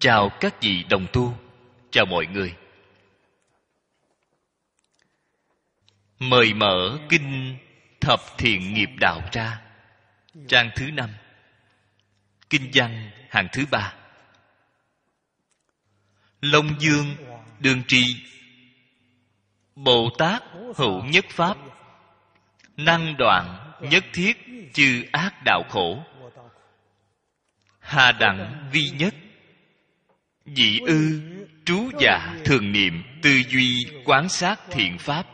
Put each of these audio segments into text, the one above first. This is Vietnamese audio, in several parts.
Chào các vị đồng tu, chào mọi người. Mời mở kinh Thập Thiện Nghiệp Đạo ra, trang thứ năm, kinh văn hàng thứ ba. Long Dương Đường Trì Bồ Tát hữu nhất pháp Năng đoạn nhất thiết chư ác đạo khổ Hà đẳng vi nhất Dị ư trú giả thường niệm tư duy quán sát thiện pháp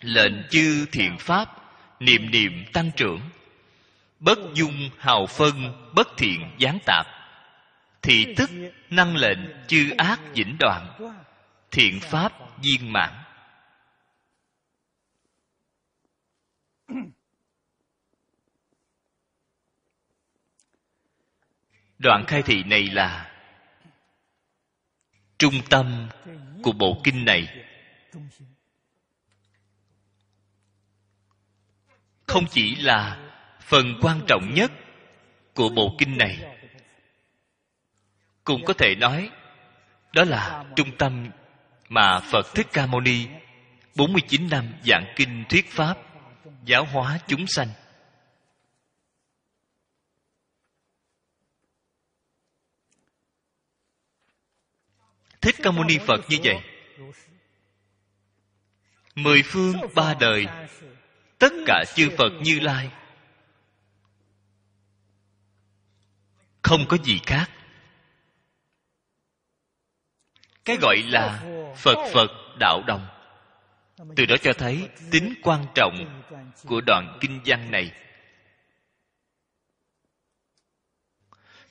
lệnh chư thiện pháp niệm niệm tăng trưởng bất dung hào phân bất thiện gián tạp thị tức năng lệnh chư ác vĩnh đoạn thiện pháp viên mãn đoạn khai thị này là trung tâm của bộ kinh này không chỉ là phần quan trọng nhất của bộ kinh này cũng có thể nói đó là trung tâm mà Phật Thích Ca Mâu Ni 49 năm giảng kinh thuyết pháp giáo hóa chúng sanh Thích Ca Mâu Ni Phật như vậy. Mười phương ba đời, tất cả chư Phật Như Lai không có gì khác cái gọi là phật phật đạo đồng từ đó cho thấy tính quan trọng của đoạn kinh văn này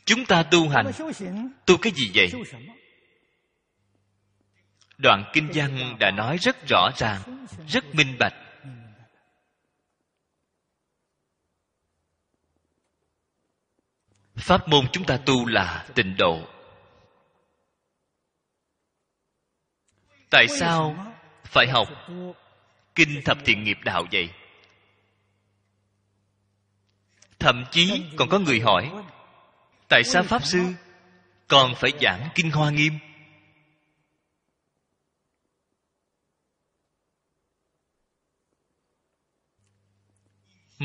chúng ta tu hành tu cái gì vậy đoạn kinh văn đã nói rất rõ ràng rất minh bạch pháp môn chúng ta tu là tịnh độ tại sao phải học kinh thập thiện nghiệp đạo vậy thậm chí còn có người hỏi tại sao pháp sư còn phải giảng kinh hoa nghiêm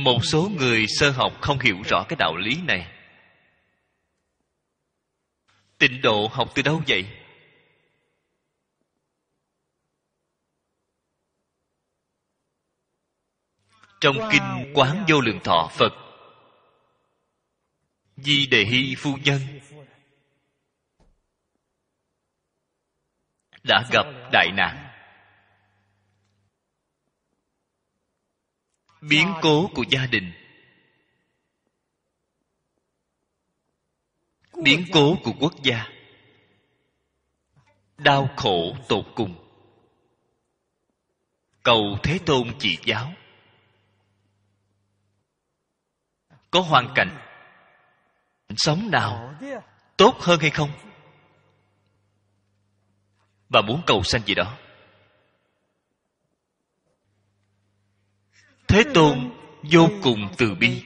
một số người sơ học không hiểu rõ cái đạo lý này tịnh độ học từ đâu vậy trong kinh quán vô lượng thọ phật di đề hy phu nhân đã gặp đại nạn biến cố của gia đình biến cố của quốc gia đau khổ tột cùng cầu thế tôn chỉ giáo có hoàn cảnh sống nào tốt hơn hay không và muốn cầu sanh gì đó thế tôn vô cùng từ bi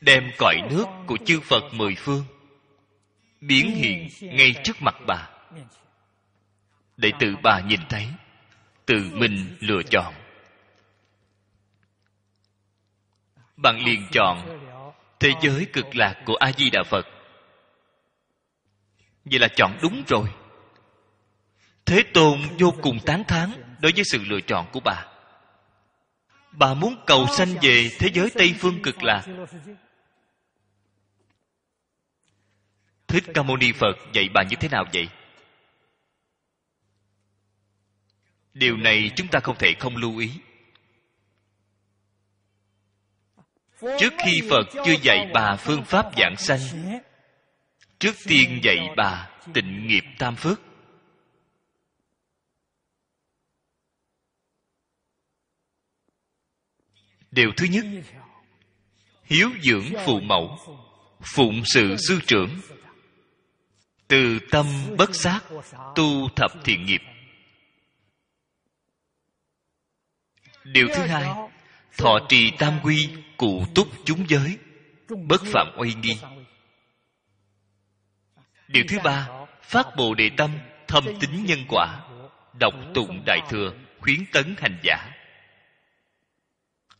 đem cõi nước của chư phật mười phương biến hiện ngay trước mặt bà để tự bà nhìn thấy tự mình lựa chọn bạn liền chọn thế giới cực lạc của a di đà phật vậy là chọn đúng rồi thế tôn vô cùng tán thán đối với sự lựa chọn của bà bà muốn cầu sanh về thế giới tây phương cực lạc thích ca mâu ni phật dạy bà như thế nào vậy điều này chúng ta không thể không lưu ý trước khi phật chưa dạy bà phương pháp giảng sanh trước tiên dạy bà tịnh nghiệp tam phước điều thứ nhất hiếu dưỡng phụ mẫu phụng sự sư trưởng từ tâm bất giác tu thập thiện nghiệp điều thứ hai thọ trì tam quy cụ túc chúng giới bất phạm oai nghi điều thứ ba phát bồ đề tâm thâm tính nhân quả đọc tụng đại thừa khuyến tấn hành giả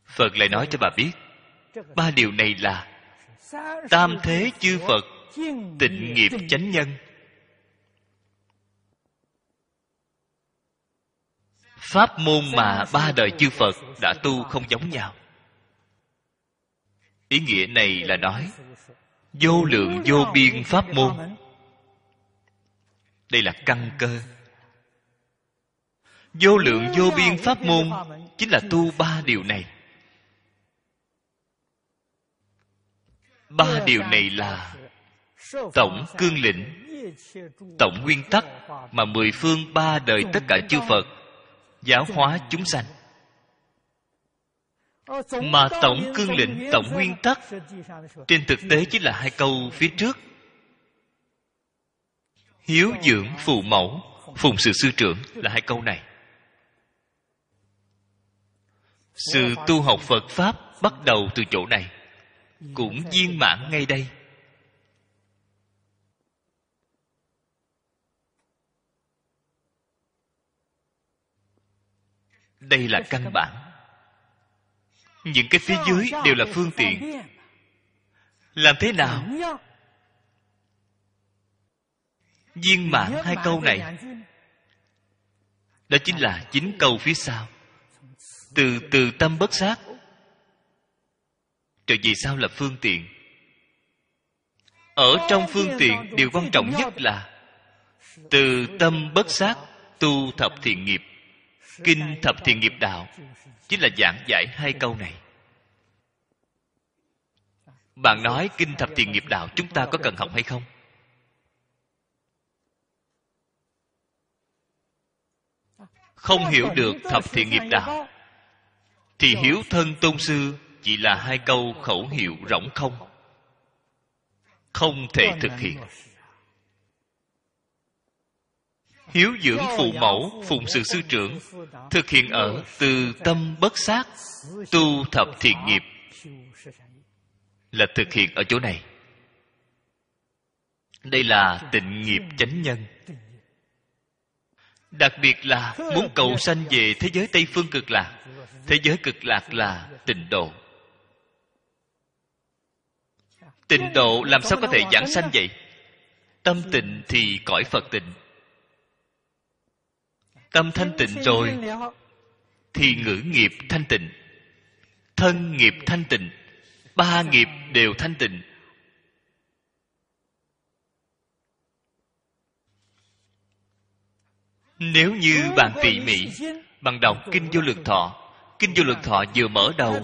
Phật lại nói cho bà biết Ba điều này là Tam thế chư Phật Tịnh nghiệp chánh nhân Pháp môn mà ba đời chư Phật đã tu không giống nhau Ý nghĩa này là nói Vô lượng vô biên pháp môn Đây là căn cơ Vô lượng vô biên pháp môn Chính là tu ba điều này ba điều này là tổng cương lĩnh tổng nguyên tắc mà mười phương ba đời tất cả chư phật giáo hóa chúng sanh mà tổng cương lĩnh tổng nguyên tắc trên thực tế chính là hai câu phía trước hiếu dưỡng phụ mẫu phụng sự sư trưởng là hai câu này sự tu học phật pháp bắt đầu từ chỗ này cũng viên mãn ngay đây đây là căn bản những cái phía dưới đều là phương tiện làm thế nào viên mãn hai câu này đó chính là chính câu phía sau từ từ tâm bất sát rồi vì sao là phương tiện ở trong phương tiện điều quan trọng nhất là từ tâm bất sát tu thập thiện nghiệp kinh thập thiện nghiệp đạo chính là giảng giải hai câu này bạn nói kinh thập thiện nghiệp đạo chúng ta có cần học hay không không hiểu được thập thiện nghiệp đạo thì hiếu thân tôn sư chỉ là hai câu khẩu hiệu rỗng không không thể thực hiện hiếu dưỡng phụ mẫu phụng sự sư trưởng thực hiện ở từ tâm bất sát tu thập thiện nghiệp là thực hiện ở chỗ này đây là tịnh nghiệp chánh nhân đặc biệt là muốn cầu sanh về thế giới tây phương cực lạc thế giới cực lạc là tịnh độ tịnh độ làm sao có thể giảng sanh vậy tâm tịnh thì cõi phật tịnh tâm thanh tịnh rồi thì ngữ nghiệp thanh tịnh thân nghiệp thanh tịnh ba nghiệp đều thanh tịnh nếu như bạn tỉ mỉ bằng đọc kinh vô lượng thọ kinh vô lượng thọ vừa mở đầu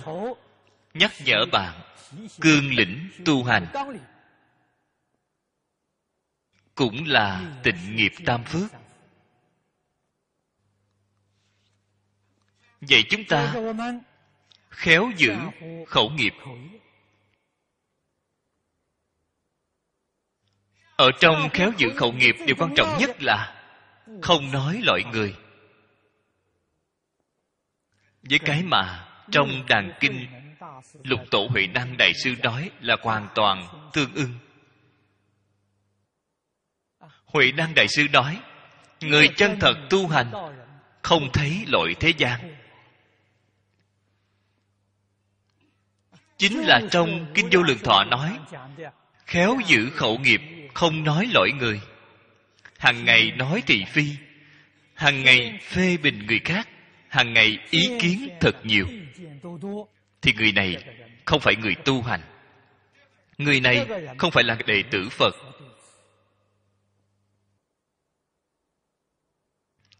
nhắc nhở bạn cương lĩnh tu hành cũng là tịnh nghiệp tam phước vậy chúng ta khéo giữ khẩu nghiệp ở trong khéo giữ khẩu nghiệp điều quan trọng nhất là không nói loại người với cái mà trong đàn kinh lục tổ huệ năng đại sư nói là hoàn toàn tương ưng huệ năng đại sư nói người chân thật tu hành không thấy lỗi thế gian chính là trong kinh vô lượng thọ nói khéo giữ khẩu nghiệp không nói lỗi người hàng ngày nói thị phi hàng ngày phê bình người khác hàng ngày ý kiến thật nhiều thì người này không phải người tu hành người này không phải là đệ tử phật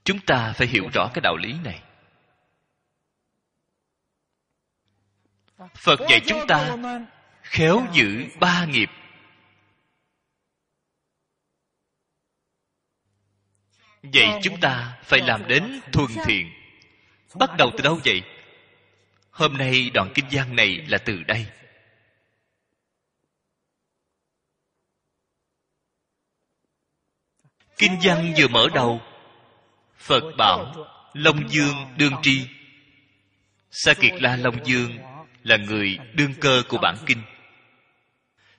chúng ta phải hiểu rõ cái đạo lý này phật dạy chúng ta khéo giữ ba nghiệp vậy chúng ta phải làm đến thuần thiện bắt đầu từ đâu vậy Hôm nay đoạn kinh văn này là từ đây. Kinh văn vừa mở đầu, Phật bảo Long Dương đương tri. Sa Kiệt La Long Dương là người đương cơ của bản kinh.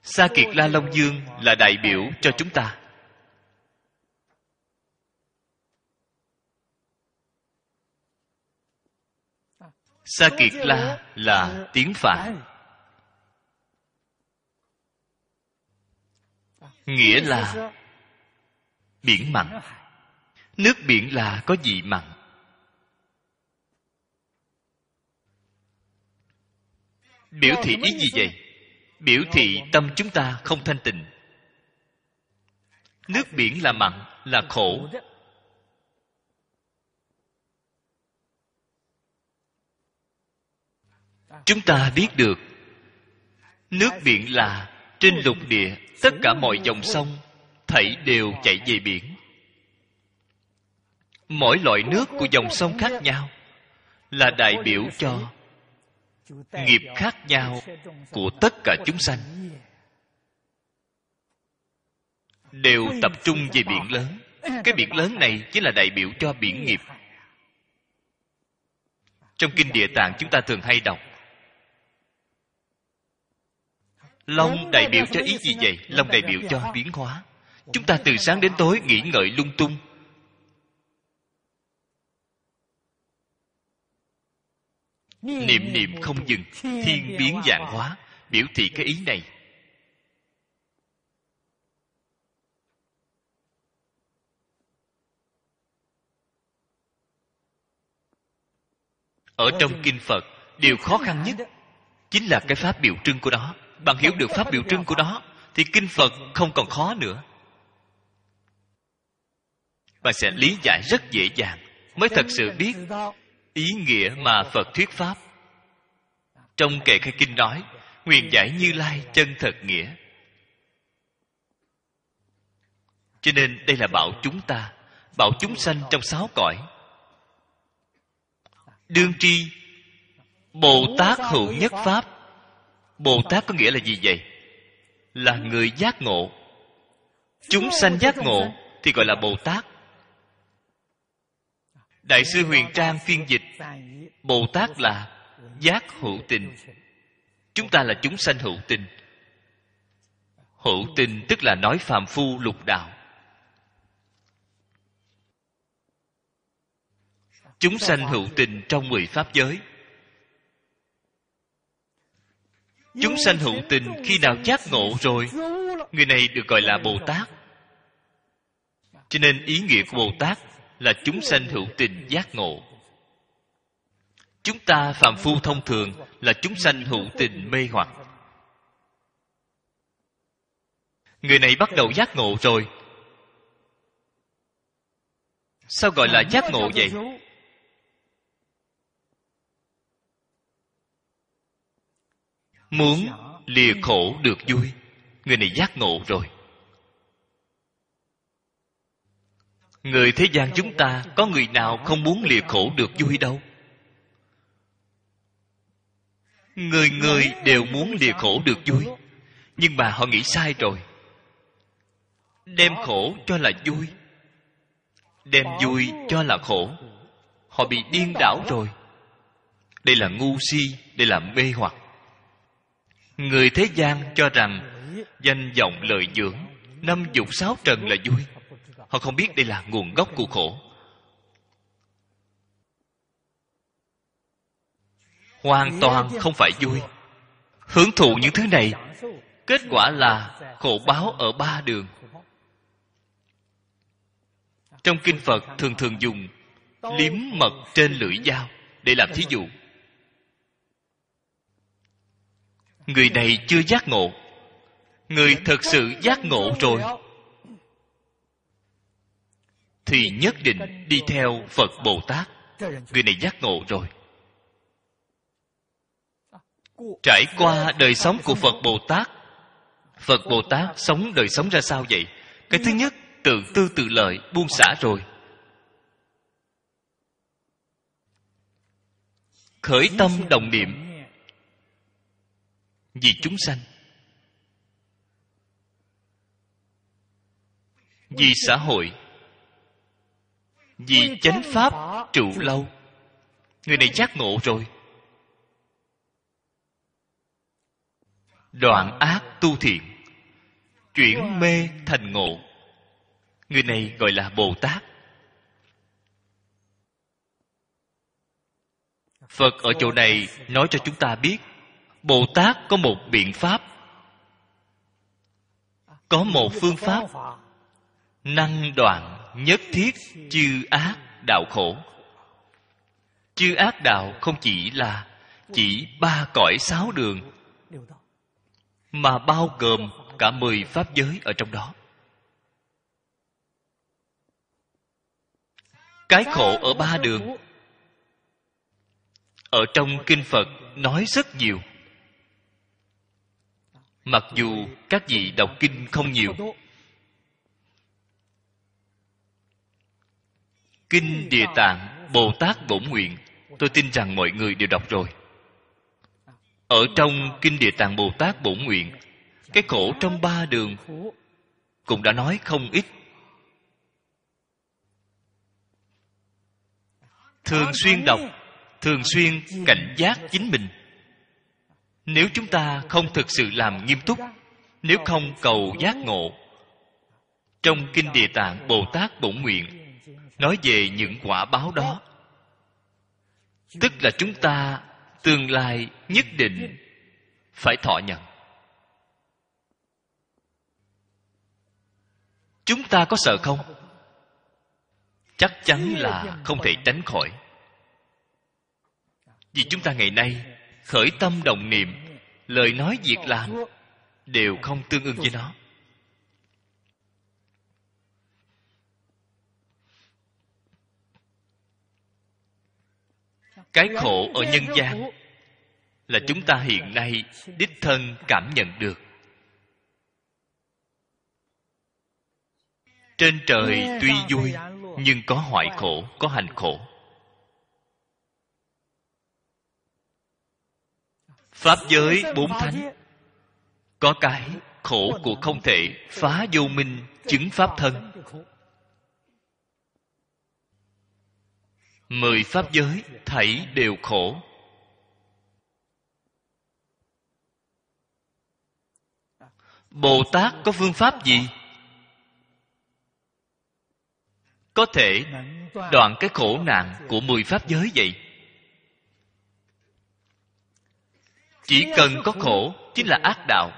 Sa Kiệt La Long Dương là đại biểu cho chúng ta. Sa Kiệt La là tiếng Phạn Nghĩa là Biển mặn Nước biển là có vị mặn Biểu thị ý gì vậy? Biểu thị tâm chúng ta không thanh tịnh Nước biển là mặn, là khổ chúng ta biết được nước biển là trên lục địa tất cả mọi dòng sông thảy đều chạy về biển mỗi loại nước của dòng sông khác nhau là đại biểu cho nghiệp khác nhau của tất cả chúng sanh đều tập trung về biển lớn cái biển lớn này chính là đại biểu cho biển nghiệp trong kinh địa tạng chúng ta thường hay đọc Long đại biểu cho ý gì vậy? Long đại biểu cho biến hóa. Chúng ta từ sáng đến tối nghĩ ngợi lung tung. Niệm niệm không dừng, thiên biến dạng hóa, biểu thị cái ý này. Ở trong Kinh Phật, điều khó khăn nhất chính là cái pháp biểu trưng của nó bạn hiểu được pháp biểu trưng của nó thì kinh phật không còn khó nữa bạn sẽ lý giải rất dễ dàng mới thật sự biết ý nghĩa mà phật thuyết pháp trong kệ khai kinh nói nguyện giải như lai chân thật nghĩa cho nên đây là bảo chúng ta bảo chúng sanh trong sáu cõi đương tri bồ tát hữu nhất pháp Bồ Tát có nghĩa là gì vậy? Là người giác ngộ Chúng sanh giác ngộ Thì gọi là Bồ Tát Đại sư Huyền Trang phiên dịch Bồ Tát là giác hữu tình Chúng ta là chúng sanh hữu tình Hữu tình tức là nói phàm phu lục đạo Chúng sanh hữu tình trong mười pháp giới chúng sanh hữu tình khi nào giác ngộ rồi người này được gọi là bồ tát cho nên ý nghĩa của bồ tát là chúng sanh hữu tình giác ngộ chúng ta phạm phu thông thường là chúng sanh hữu tình mê hoặc người này bắt đầu giác ngộ rồi sao gọi là giác ngộ vậy muốn lìa khổ được vui người này giác ngộ rồi người thế gian chúng ta có người nào không muốn lìa khổ được vui đâu người người đều muốn lìa khổ được vui nhưng mà họ nghĩ sai rồi đem khổ cho là vui đem vui cho là khổ họ bị điên đảo rồi đây là ngu si đây là mê hoặc người thế gian cho rằng danh vọng lợi dưỡng năm dục sáu trần là vui họ không biết đây là nguồn gốc của khổ hoàn toàn không phải vui hưởng thụ những thứ này kết quả là khổ báo ở ba đường trong kinh phật thường thường dùng liếm mật trên lưỡi dao để làm thí dụ người này chưa giác ngộ người thật sự giác ngộ rồi thì nhất định đi theo phật bồ tát người này giác ngộ rồi trải qua đời sống của phật bồ tát phật bồ tát sống đời sống ra sao vậy cái thứ nhất tự tư tự lợi buông xả rồi khởi tâm đồng niệm vì chúng sanh vì xã hội vì chánh pháp trụ lâu người này giác ngộ rồi đoạn ác tu thiện chuyển mê thành ngộ người này gọi là bồ tát phật ở chỗ này nói cho chúng ta biết bồ tát có một biện pháp có một phương pháp năng đoạn nhất thiết chư ác đạo khổ chư ác đạo không chỉ là chỉ ba cõi sáu đường mà bao gồm cả mười pháp giới ở trong đó cái khổ ở ba đường ở trong kinh phật nói rất nhiều mặc dù các vị đọc kinh không nhiều kinh địa tạng bồ tát bổn nguyện tôi tin rằng mọi người đều đọc rồi ở trong kinh địa tạng bồ tát bổn nguyện cái khổ trong ba đường cũng đã nói không ít thường xuyên đọc thường xuyên cảnh giác chính mình nếu chúng ta không thực sự làm nghiêm túc nếu không cầu giác ngộ trong kinh địa tạng bồ tát bổn nguyện nói về những quả báo đó tức là chúng ta tương lai nhất định phải thọ nhận chúng ta có sợ không chắc chắn là không thể tránh khỏi vì chúng ta ngày nay khởi tâm đồng niệm lời nói việc làm đều không tương ứng với nó cái khổ ở nhân gian là chúng ta hiện nay đích thân cảm nhận được trên trời tuy vui nhưng có hoại khổ có hành khổ pháp giới bốn thánh có cái khổ của không thể phá vô minh chứng pháp thân mười pháp giới thảy đều khổ bồ tát có phương pháp gì có thể đoạn cái khổ nạn của mười pháp giới vậy chỉ cần có khổ chính là ác đạo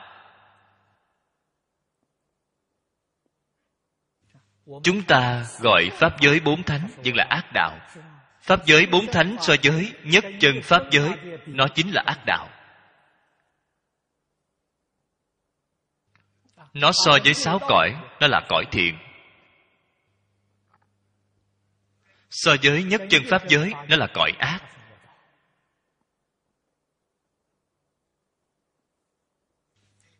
chúng ta gọi pháp giới bốn thánh nhưng là ác đạo pháp giới bốn thánh so giới nhất chân pháp giới nó chính là ác đạo nó so với sáu cõi nó là cõi thiện so với nhất chân pháp giới nó là cõi ác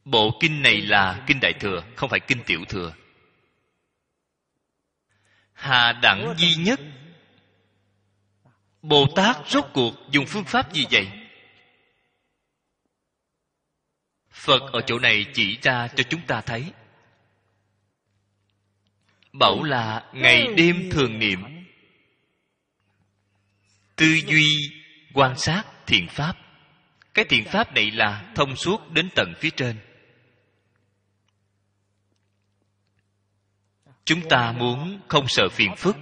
Bộ kinh này là kinh Đại Thừa, không phải kinh Tiểu Thừa. Hà đẳng duy nhất Bồ Tát rốt cuộc dùng phương pháp gì vậy? Phật ở chỗ này chỉ ra cho chúng ta thấy. Bảo là ngày đêm thường niệm Tư duy quan sát thiện pháp Cái thiện pháp này là thông suốt đến tận phía trên chúng ta muốn không sợ phiền phức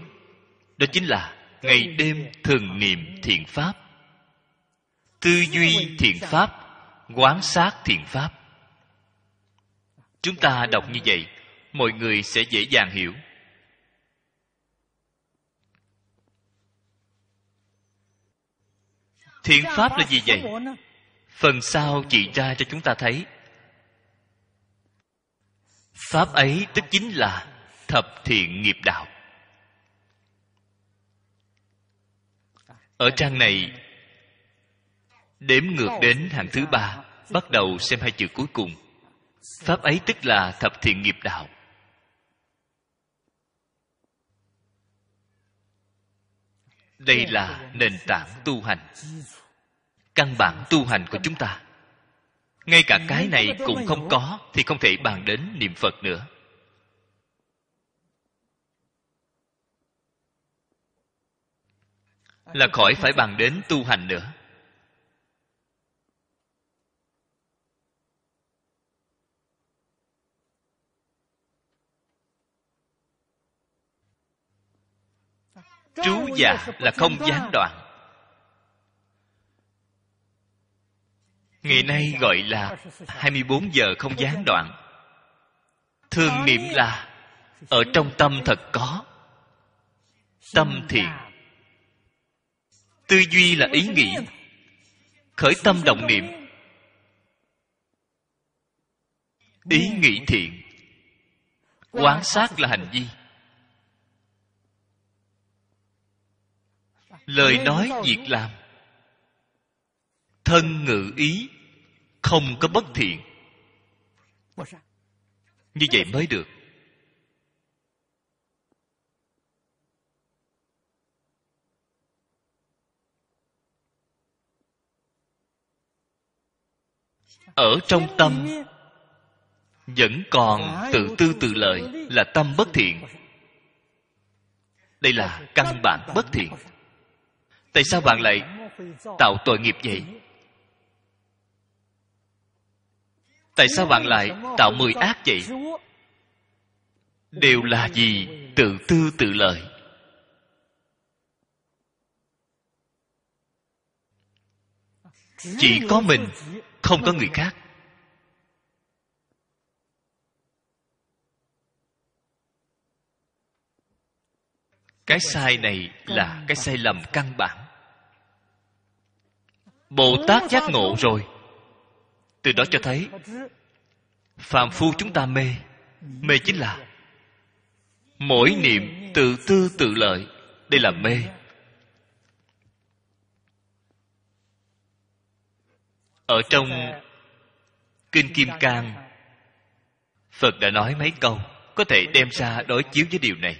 đó chính là ngày đêm thường niệm thiện pháp tư duy thiện pháp quán sát thiện pháp chúng ta đọc như vậy mọi người sẽ dễ dàng hiểu thiện pháp là gì vậy phần sau chỉ ra cho chúng ta thấy pháp ấy tức chính là thập thiện nghiệp đạo ở trang này đếm ngược đến hàng thứ ba bắt đầu xem hai chữ cuối cùng pháp ấy tức là thập thiện nghiệp đạo đây là nền tảng tu hành căn bản tu hành của chúng ta ngay cả cái này cũng không có thì không thể bàn đến niệm phật nữa là khỏi phải bàn đến tu hành nữa trú già là không gián đoạn ngày nay gọi là 24 giờ không gián đoạn thương niệm là ở trong tâm thật có tâm thiện tư duy là ý nghĩ khởi tâm động niệm ý nghĩ thiện quán sát là hành vi lời nói việc làm thân ngự ý không có bất thiện như vậy mới được ở trong tâm vẫn còn tự tư tự lợi là tâm bất thiện đây là căn bản bất thiện tại sao bạn lại tạo tội nghiệp vậy tại sao bạn lại tạo mười ác vậy đều là gì tự tư tự lợi chỉ có mình không có người khác cái sai này là cái sai lầm căn bản bồ tát giác ngộ rồi từ đó cho thấy phàm phu chúng ta mê mê chính là mỗi niệm tự tư tự lợi đây là mê ở trong kinh kim cang phật đã nói mấy câu có thể đem ra đối chiếu với điều này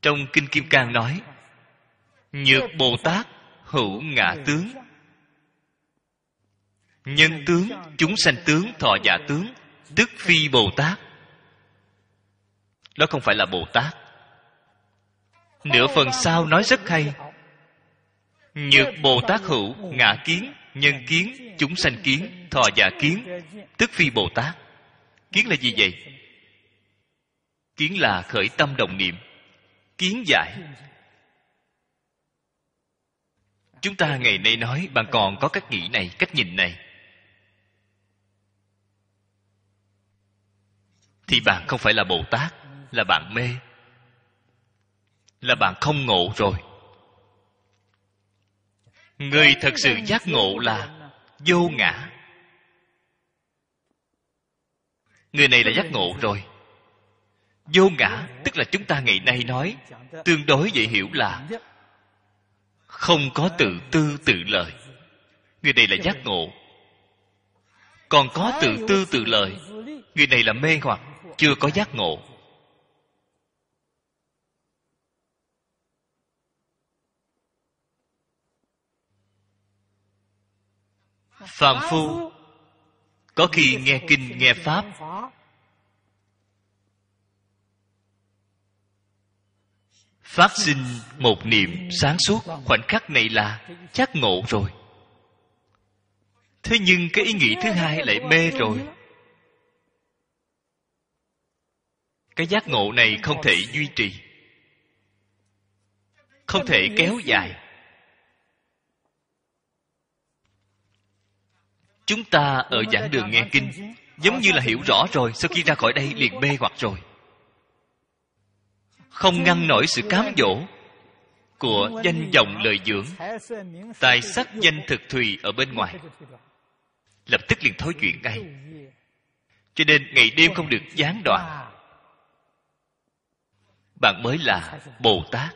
trong kinh kim cang nói nhược bồ tát hữu ngã tướng nhân tướng chúng sanh tướng thọ giả tướng tức phi bồ tát đó không phải là bồ tát nửa phần sau nói rất hay nhược bồ tát hữu ngã kiến nhân kiến chúng sanh kiến thọ giả kiến tức phi bồ tát kiến là gì vậy kiến là khởi tâm đồng niệm kiến giải chúng ta ngày nay nói bạn còn có cách nghĩ này cách nhìn này thì bạn không phải là bồ tát là bạn mê là bạn không ngộ rồi người thật sự giác ngộ là vô ngã người này là giác ngộ rồi vô ngã tức là chúng ta ngày nay nói tương đối dễ hiểu là không có tự tư tự lợi người này là giác ngộ còn có tự tư tự lợi người này là mê hoặc chưa có giác ngộ phàm phu có khi nghe kinh nghe pháp phát sinh một niệm sáng suốt khoảnh khắc này là chắc ngộ rồi thế nhưng cái ý nghĩ thứ hai lại mê rồi cái giác ngộ này không thể duy trì không thể kéo dài Chúng ta ở giảng đường nghe kinh Giống như là hiểu rõ rồi Sau khi ra khỏi đây liền mê hoặc rồi Không ngăn nổi sự cám dỗ Của danh vọng lợi dưỡng Tài sắc danh thực thùy ở bên ngoài Lập tức liền thối chuyện ngay Cho nên ngày đêm không được gián đoạn Bạn mới là Bồ Tát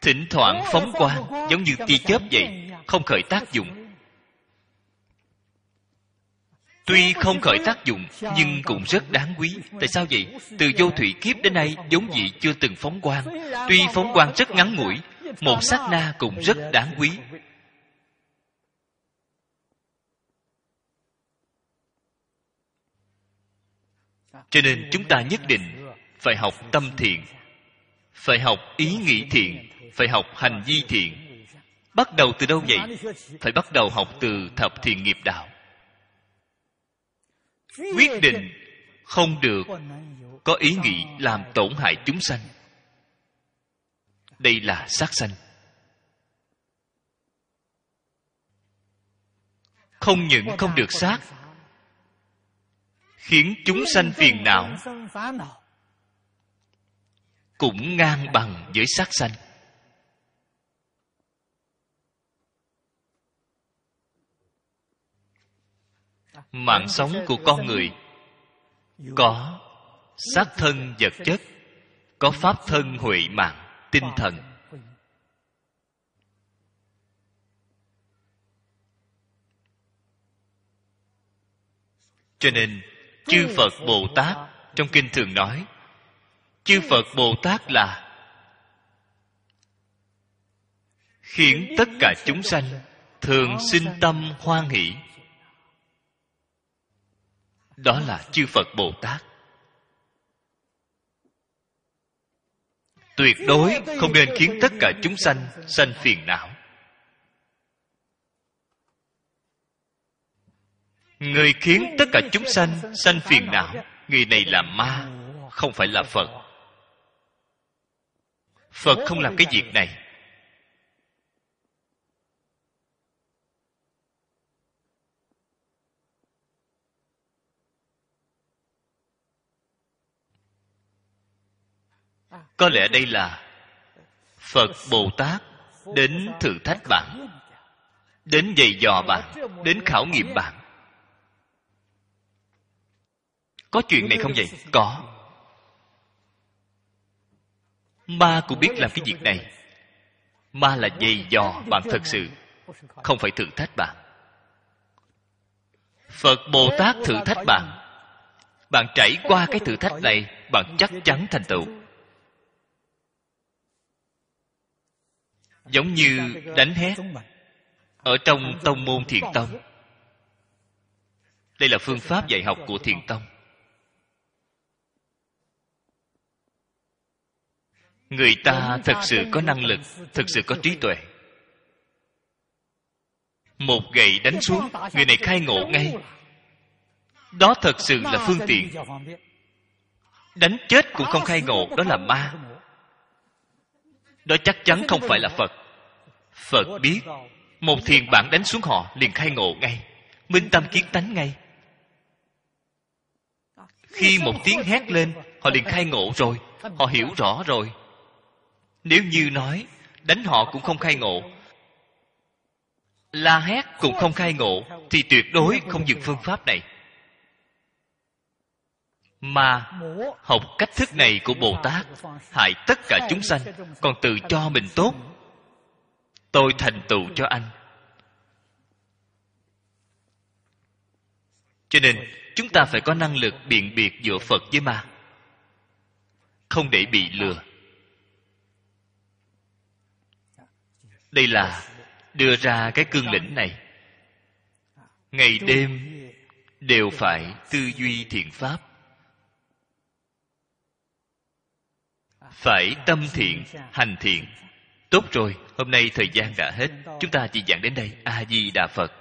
Thỉnh thoảng phóng quang Giống như tia chớp vậy không khởi tác dụng tuy không khởi tác dụng nhưng cũng rất đáng quý tại sao vậy từ vô thủy kiếp đến nay giống dị chưa từng phóng quang tuy phóng quang rất ngắn ngủi một sát na cũng rất đáng quý cho nên chúng ta nhất định phải học tâm thiện phải học ý nghĩ thiện phải học hành vi thiện bắt đầu từ đâu vậy phải bắt đầu học từ thập thiện nghiệp đạo quyết định không được có ý nghĩ làm tổn hại chúng sanh đây là sát sanh không những không được sát khiến chúng sanh phiền não cũng ngang bằng với sát sanh mạng sống của con người có xác thân vật chất có pháp thân huệ mạng tinh thần cho nên chư phật bồ tát trong kinh thường nói chư phật bồ tát là khiến tất cả chúng sanh thường sinh tâm hoan hỷ đó là chư phật bồ tát tuyệt đối không nên khiến tất cả chúng sanh sanh phiền não người khiến tất cả chúng sanh sanh phiền não người này là ma không phải là phật phật không làm cái việc này có lẽ đây là phật bồ tát đến thử thách bạn đến giày dò bạn đến khảo nghiệm bạn có chuyện này không vậy có ma cũng biết làm cái việc này ma là giày dò bạn thật sự không phải thử thách bạn phật bồ tát thử thách bạn bạn trải qua cái thử thách này bạn chắc chắn thành tựu giống như đánh hét ở trong tông môn thiền tông đây là phương pháp dạy học của thiền tông người ta thật sự có năng lực thật sự có trí tuệ một gậy đánh xuống người này khai ngộ ngay đó thật sự là phương tiện đánh chết cũng không khai ngộ đó là ma đó chắc chắn không phải là phật phật biết một thiền bản đánh xuống họ liền khai ngộ ngay minh tâm kiến tánh ngay khi một tiếng hét lên họ liền khai ngộ rồi họ hiểu rõ rồi nếu như nói đánh họ cũng không khai ngộ la hét cũng không khai ngộ thì tuyệt đối không dừng phương pháp này mà học cách thức này của bồ tát hại tất cả chúng sanh còn tự cho mình tốt tôi thành tựu cho anh cho nên chúng ta phải có năng lực biện biệt giữa phật với ma không để bị lừa đây là đưa ra cái cương lĩnh này ngày đêm đều phải tư duy thiện pháp phải tâm thiện hành thiện Tốt rồi, hôm nay thời gian đã hết. Chúng ta chỉ giảng đến đây. A-di-đà Phật.